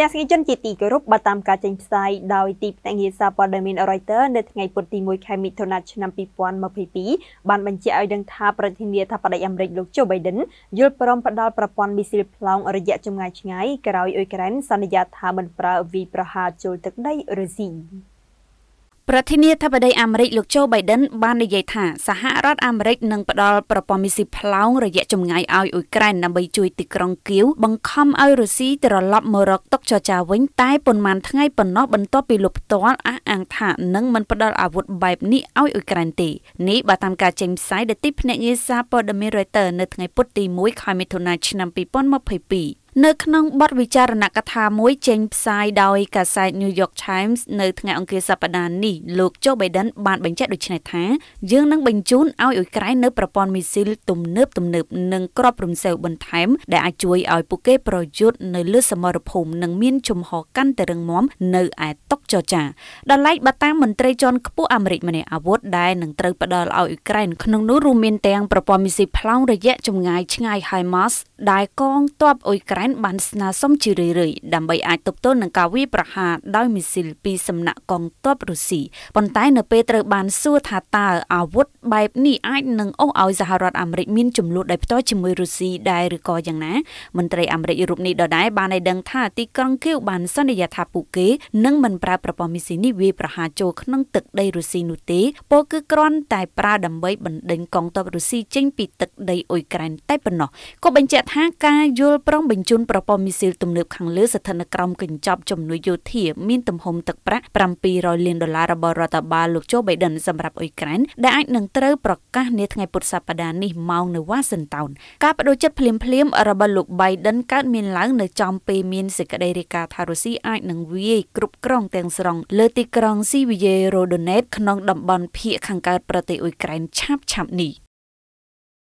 ទស្សនិកជនជាទីគោរពបើតាមការចេញផ្សាយដោយទីភ្នាក់ងារសារព័ត៌មាន Reuters នៅថ្ងៃពុធទី1ខែមិថុនាឆ្នាំ2022បានបញ្ជាក់ឲ្យដឹងថាប្រធានាធិបតីអាមេរិកលោក Joe Biden យល់ព្រមផ្តល់ប្រព័ន្ធមីស៊ីលប្លង់រយៈចម្ងាយឆ្ងាយក្រោយអ៊ុយក្រែនសន្យាថាមិនប្រើវាយប្រហារចូលទឹកដីរុស្ស៊ី។ប្រធានាធិបតីអាមេរិកលោកโจ Biden បាននិយាយថាសហរដ្ឋអាមេរិកនឹងផ្ដល់ប្រព័ន្ធមីស៊ីផ្លោងរយៈចម្ងាយឲ្យអ៊ុយក្រែនដើម្បីជួយទីក្រុងគៀវបង្ខំឲ្យរុស្ស៊ីត្រឡប់មករកទឹកចរចាវិញតែប៉ុន្មានថ្ងៃប៉ុណ្ណោះបន្ទាប់ពីលោកផ្ទាល់អះអាងថានឹងមិនផ្ដល់អាវុធបែបនេះឲ្យអ៊ុយក្រែនទេនេះបើតាមការចេញផ្សាយដែលទីភ្នាក់ងារសារព័ត៌មាន Reuters នៅថ្ងៃពុធទី1ខែមិថុនាឆ្នាំ2022នៅក្នុងបទវិចារណកថាមួយចេញផ្សាយដោយកាសែត New York Times នៅថ្ងៃអង្គារសប្តាហ៍នេះលោកโจ Biden បានបញ្ជាក់ដូចនេះថាយើងនឹងបញ្ជូនឲ្យអ៊ុយក្រែននៅប្រព័ន្ធមីស៊ីល ទំនើបទំនើបនិងក្របរំសេវបន្ថែមដែលអាចជួយឲ្យពួកគេប្រយុទ្ធនៅលើសមរភូមិនិងមានជំហរកាន់តែរឹងមាំនៅឯតុកចរចាដល់ឡែកបើតាមមន្ត្រីជាន់ខ្ពស់អាមេរិកម្នាក់អាវុធដែលនឹងត្រូវផ្ដល់ឲ្យអ៊ុយក្រែនក្នុងនោះរួមមានទាំងប្រព័ន្ធមីស៊ីលផ្លោងរយៈចម្ងាយឆ្ងាយ HIMARS ដែលកងទ័ពអ៊ុយក្រែននបានស្នើសុំជារឿយៗដើម្បីអាចទប់ទល់នឹងការវាយប្រហារដោយមីស៊ីលពីសំណាក់កងទ័ពរុស្ស៊ីប៉ុន្តែ នៅពេលត្រូវបាន សួរថាតើអាវុធបែបនេះអាចនឹងអូសឲ្យសហរដ្ឋអាមេរិកមានចំនួនដោយផ្ទាល់ជាមួយរុស្ស៊ីដែរឬក៏យ៉ាងណាមន្ត្រីអាមេរិករូបនេះដដែលបានឲ្យដឹងថាទីក្រុងគីវបានសន្យាថាពួកគេនឹងមិនប្រើប្រព័ន្ធមីស៊ីលនេះវាយប្រហារចូលក្នុងទឹកដីរុស្ស៊ីនោះទេពោលគឺគ្រាន់តែ ប្រើដើម្បីបណ្ដេញកងទ័ពរុស្ស៊ីចេញ ពីទឹកដីអ៊ុយក្រែនតែប៉ុណ្ណោះក៏បញ្ជាក់ថាការយល់ព្រមបញ្ជូនន្តប្រព័ន្ធមីស៊ីលទំនើបខាងលើស្ថិតនៅក្រោមកញ្ចប់ជំនួយយោធា មានទំហំទឹកប្រាក់700លានដុល្លាររបស់រដ្ឋាភិបាលលោកโจ Biden សម្រាប់អ៊ុយក្រែនដែលអាចនឹងត្រូវប្រកាសនាថ្ងៃពុធសប្តាហ៍នេះម៉ោងនៅ Washington ការបដិចិត្តភ្លាមភ្លាមរបស់លោក Biden កើតមានឡើងនៅចំពេលមានសេចក្តីរាយការណ៍ថារុស្ស៊ីអាចនឹងវាយគ្រប់គ្រងទាំងស្រុងលើទីក្រុង Sievierodonetsk ក្នុងតំបន់ភៀកខាងកើតប្រទេសអ៊ុយក្រែន ឆាប់ៗនេះ